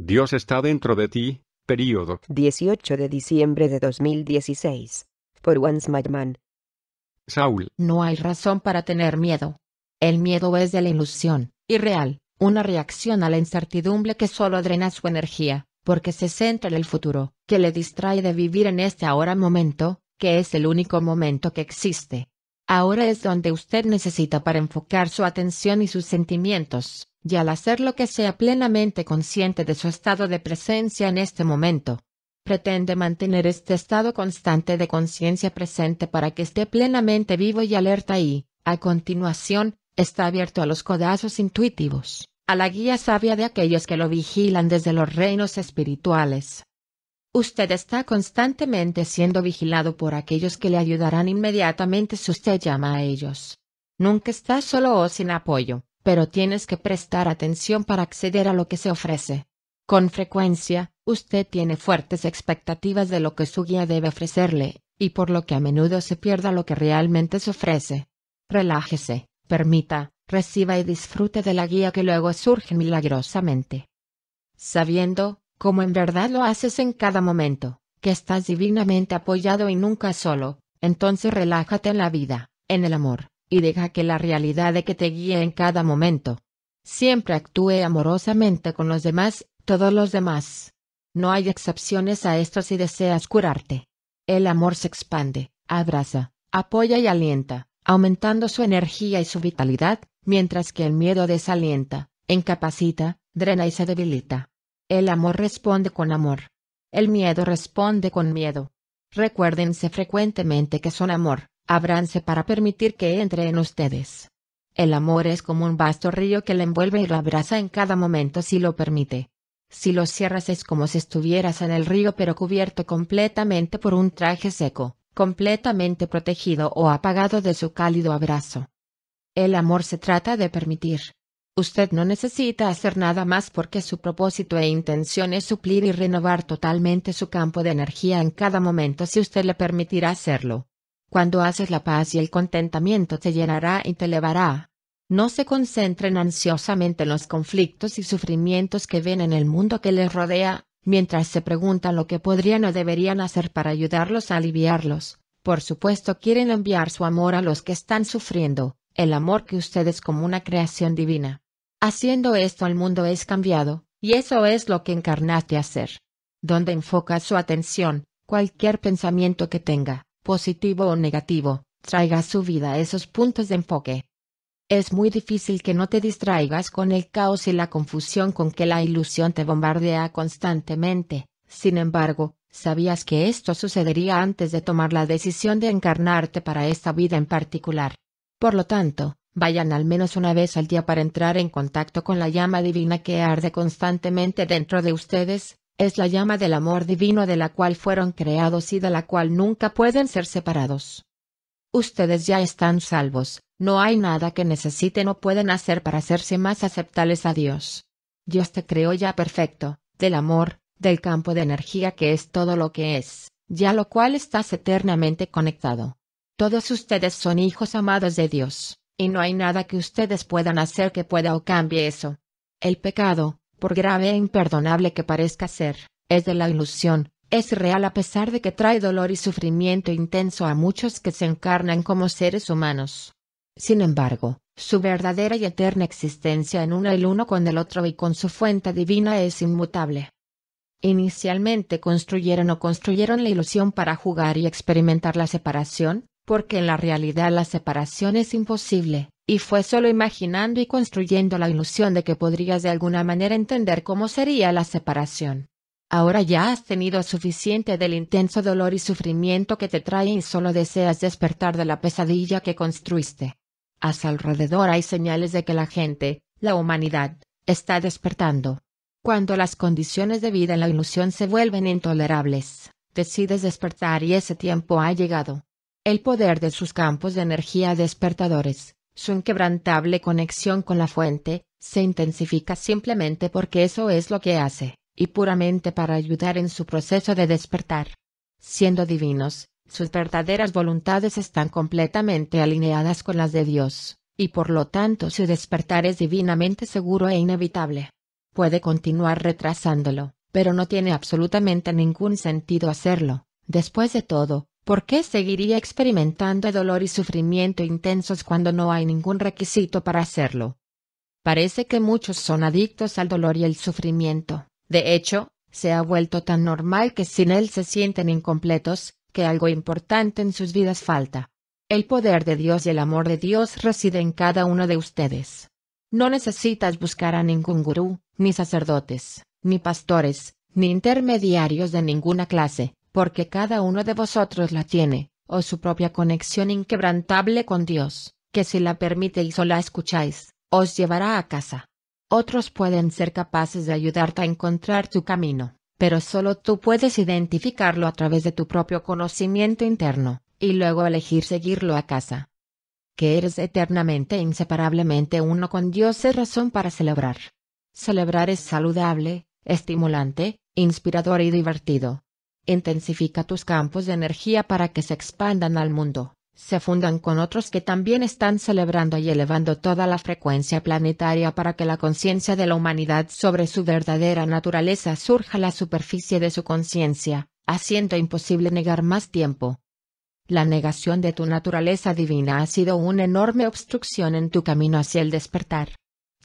Dios está dentro de ti, período. 18 de diciembre de 2016. Por Once MAN SAUL No hay razón para tener miedo. El miedo es de la ilusión, irreal, una reacción a la incertidumbre que solo drena su energía, porque se centra en el futuro, que le distrae de vivir en este ahora momento, que es el único momento que existe. Ahora es donde usted necesita para enfocar su atención y sus sentimientos y al hacer lo que sea plenamente consciente de su estado de presencia en este momento, pretende mantener este estado constante de conciencia presente para que esté plenamente vivo y alerta y, a continuación, está abierto a los codazos intuitivos, a la guía sabia de aquellos que lo vigilan desde los reinos espirituales. Usted está constantemente siendo vigilado por aquellos que le ayudarán inmediatamente si usted llama a ellos. Nunca está solo o sin apoyo pero tienes que prestar atención para acceder a lo que se ofrece. Con frecuencia, usted tiene fuertes expectativas de lo que su guía debe ofrecerle, y por lo que a menudo se pierda lo que realmente se ofrece. Relájese, permita, reciba y disfrute de la guía que luego surge milagrosamente. Sabiendo, como en verdad lo haces en cada momento, que estás divinamente apoyado y nunca solo, entonces relájate en la vida, en el amor, y deja que la realidad de que te guíe en cada momento. Siempre actúe amorosamente con los demás, todos los demás. No hay excepciones a esto si deseas curarte. El amor se expande, abraza, apoya y alienta, aumentando su energía y su vitalidad, mientras que el miedo desalienta, incapacita, drena y se debilita. El amor responde con amor. El miedo responde con miedo. Recuérdense frecuentemente que son amor, Abranse para permitir que entre en ustedes. El amor es como un vasto río que le envuelve y lo abraza en cada momento si lo permite. Si lo cierras es como si estuvieras en el río pero cubierto completamente por un traje seco, completamente protegido o apagado de su cálido abrazo. El amor se trata de permitir. Usted no necesita hacer nada más porque su propósito e intención es suplir y renovar totalmente su campo de energía en cada momento si usted le permitirá hacerlo. Cuando haces la paz y el contentamiento te llenará y te elevará. No se concentren ansiosamente en los conflictos y sufrimientos que ven en el mundo que les rodea, mientras se preguntan lo que podrían o deberían hacer para ayudarlos a aliviarlos. Por supuesto quieren enviar su amor a los que están sufriendo, el amor que ustedes como una creación divina. Haciendo esto el mundo es cambiado, y eso es lo que encarnaste hacer. Donde enfoca su atención, cualquier pensamiento que tenga, positivo o negativo, traiga su vida esos puntos de enfoque. Es muy difícil que no te distraigas con el caos y la confusión con que la ilusión te bombardea constantemente, sin embargo, ¿sabías que esto sucedería antes de tomar la decisión de encarnarte para esta vida en particular? Por lo tanto, vayan al menos una vez al día para entrar en contacto con la llama divina que arde constantemente dentro de ustedes, es la llama del amor divino de la cual fueron creados y de la cual nunca pueden ser separados. Ustedes ya están salvos, no hay nada que necesiten o pueden hacer para hacerse más aceptables a Dios. Dios te creó ya perfecto, del amor, del campo de energía que es todo lo que es, ya lo cual estás eternamente conectado. Todos ustedes son hijos amados de Dios, y no hay nada que ustedes puedan hacer que pueda o cambie eso. El pecado, por grave e imperdonable que parezca ser, es de la ilusión, es real a pesar de que trae dolor y sufrimiento intenso a muchos que se encarnan como seres humanos. Sin embargo, su verdadera y eterna existencia en uno el uno con el otro y con su fuente divina es inmutable. Inicialmente construyeron o construyeron la ilusión para jugar y experimentar la separación, porque en la realidad la separación es imposible, y fue solo imaginando y construyendo la ilusión de que podrías de alguna manera entender cómo sería la separación. Ahora ya has tenido suficiente del intenso dolor y sufrimiento que te trae y solo deseas despertar de la pesadilla que construiste. A su alrededor hay señales de que la gente, la humanidad, está despertando. Cuando las condiciones de vida en la ilusión se vuelven intolerables, decides despertar y ese tiempo ha llegado. El poder de sus campos de energía despertadores, su inquebrantable conexión con la fuente, se intensifica simplemente porque eso es lo que hace, y puramente para ayudar en su proceso de despertar. Siendo divinos, sus verdaderas voluntades están completamente alineadas con las de Dios, y por lo tanto su despertar es divinamente seguro e inevitable. Puede continuar retrasándolo, pero no tiene absolutamente ningún sentido hacerlo. Después de todo, ¿Por qué seguiría experimentando dolor y sufrimiento intensos cuando no hay ningún requisito para hacerlo? Parece que muchos son adictos al dolor y el sufrimiento. De hecho, se ha vuelto tan normal que sin él se sienten incompletos, que algo importante en sus vidas falta. El poder de Dios y el amor de Dios reside en cada uno de ustedes. No necesitas buscar a ningún gurú, ni sacerdotes, ni pastores, ni intermediarios de ninguna clase porque cada uno de vosotros la tiene, o su propia conexión inquebrantable con Dios, que si la y o la escucháis, os llevará a casa. Otros pueden ser capaces de ayudarte a encontrar tu camino, pero solo tú puedes identificarlo a través de tu propio conocimiento interno, y luego elegir seguirlo a casa. Que eres eternamente e inseparablemente uno con Dios es razón para celebrar. Celebrar es saludable, estimulante, inspirador y divertido. Intensifica tus campos de energía para que se expandan al mundo, se fundan con otros que también están celebrando y elevando toda la frecuencia planetaria para que la conciencia de la humanidad sobre su verdadera naturaleza surja a la superficie de su conciencia, haciendo imposible negar más tiempo. La negación de tu naturaleza divina ha sido una enorme obstrucción en tu camino hacia el despertar.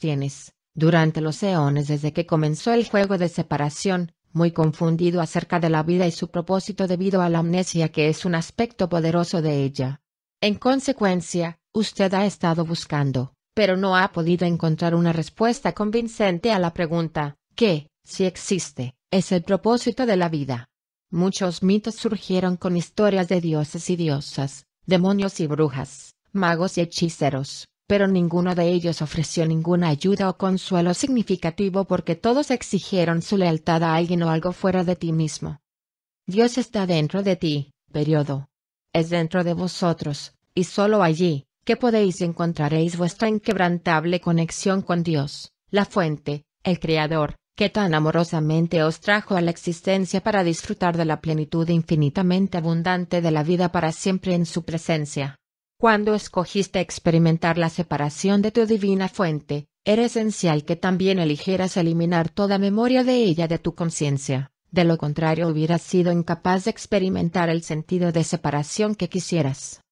Tienes, durante los eones desde que comenzó el juego de separación, muy confundido acerca de la vida y su propósito debido a la amnesia que es un aspecto poderoso de ella. En consecuencia, usted ha estado buscando, pero no ha podido encontrar una respuesta convincente a la pregunta, ¿qué, si existe, es el propósito de la vida? Muchos mitos surgieron con historias de dioses y diosas, demonios y brujas, magos y hechiceros, pero ninguno de ellos ofreció ninguna ayuda o consuelo significativo porque todos exigieron su lealtad a alguien o algo fuera de ti mismo. Dios está dentro de ti, periodo. Es dentro de vosotros, y solo allí, que podéis encontraréis vuestra inquebrantable conexión con Dios, la fuente, el Creador, que tan amorosamente os trajo a la existencia para disfrutar de la plenitud infinitamente abundante de la vida para siempre en su presencia. Cuando escogiste experimentar la separación de tu divina fuente, era esencial que también eligieras eliminar toda memoria de ella de tu conciencia, de lo contrario hubieras sido incapaz de experimentar el sentido de separación que quisieras.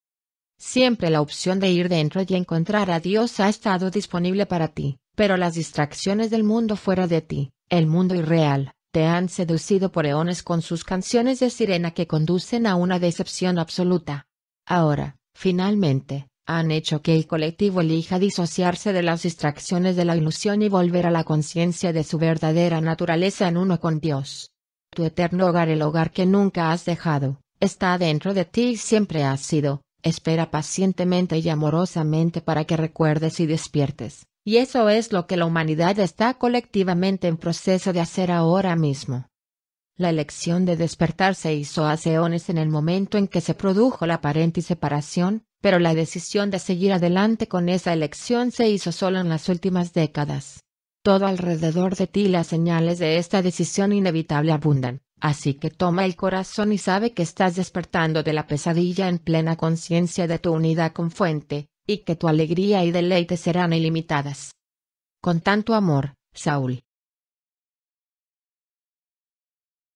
Siempre la opción de ir dentro y encontrar a Dios ha estado disponible para ti, pero las distracciones del mundo fuera de ti, el mundo irreal, te han seducido por eones con sus canciones de sirena que conducen a una decepción absoluta. Ahora, Finalmente, han hecho que el colectivo elija disociarse de las distracciones de la ilusión y volver a la conciencia de su verdadera naturaleza en uno con Dios. Tu eterno hogar, el hogar que nunca has dejado, está dentro de ti y siempre ha sido, espera pacientemente y amorosamente para que recuerdes y despiertes, y eso es lo que la humanidad está colectivamente en proceso de hacer ahora mismo. La elección de despertar se hizo a Seones en el momento en que se produjo la aparente separación, pero la decisión de seguir adelante con esa elección se hizo solo en las últimas décadas. Todo alrededor de ti las señales de esta decisión inevitable abundan, así que toma el corazón y sabe que estás despertando de la pesadilla en plena conciencia de tu unidad con fuente, y que tu alegría y deleite serán ilimitadas. Con tanto amor, Saúl.